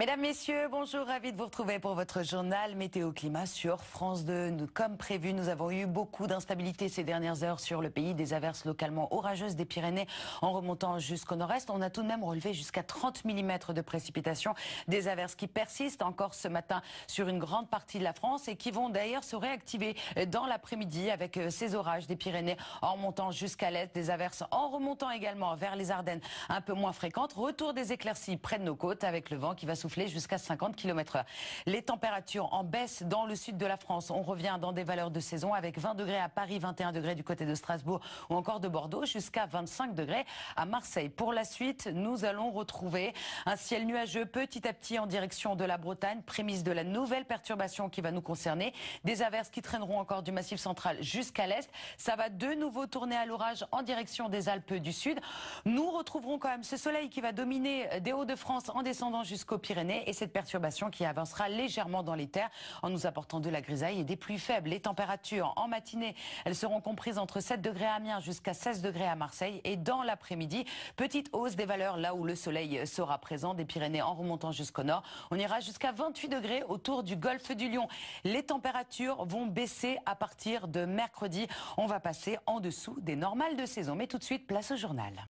Mesdames, Messieurs, bonjour, ravi de vous retrouver pour votre journal Météo Climat sur France 2. comme prévu, nous avons eu beaucoup d'instabilité ces dernières heures sur le pays, des averses localement orageuses des Pyrénées en remontant jusqu'au nord-est. On a tout de même relevé jusqu'à 30 mm de précipitations, des averses qui persistent encore ce matin sur une grande partie de la France et qui vont d'ailleurs se réactiver dans l'après-midi avec euh, ces orages des Pyrénées en remontant jusqu'à l'est, des averses en remontant également vers les Ardennes un peu moins fréquentes. Retour des éclaircies près de nos côtes avec le vent qui va souffler jusqu'à 50 km/h. Les températures en baisse dans le sud de la France. On revient dans des valeurs de saison avec 20 degrés à Paris, 21 degrés du côté de Strasbourg ou encore de Bordeaux, jusqu'à 25 degrés à Marseille. Pour la suite, nous allons retrouver un ciel nuageux petit à petit en direction de la Bretagne, prémisse de la nouvelle perturbation qui va nous concerner. Des averses qui traîneront encore du massif central jusqu'à l'est. Ça va de nouveau tourner à l'orage en direction des Alpes du Sud. Nous retrouverons quand même ce soleil qui va dominer des Hauts-de-France en descendant jusqu'au pied et cette perturbation qui avancera légèrement dans les terres en nous apportant de la grisaille et des pluies faibles. Les températures en matinée, elles seront comprises entre 7 degrés à Amiens jusqu'à 16 degrés à Marseille et dans l'après-midi, petite hausse des valeurs là où le soleil sera présent des Pyrénées en remontant jusqu'au nord. On ira jusqu'à 28 degrés autour du golfe du Lion. Les températures vont baisser à partir de mercredi. On va passer en dessous des normales de saison. Mais tout de suite, place au journal.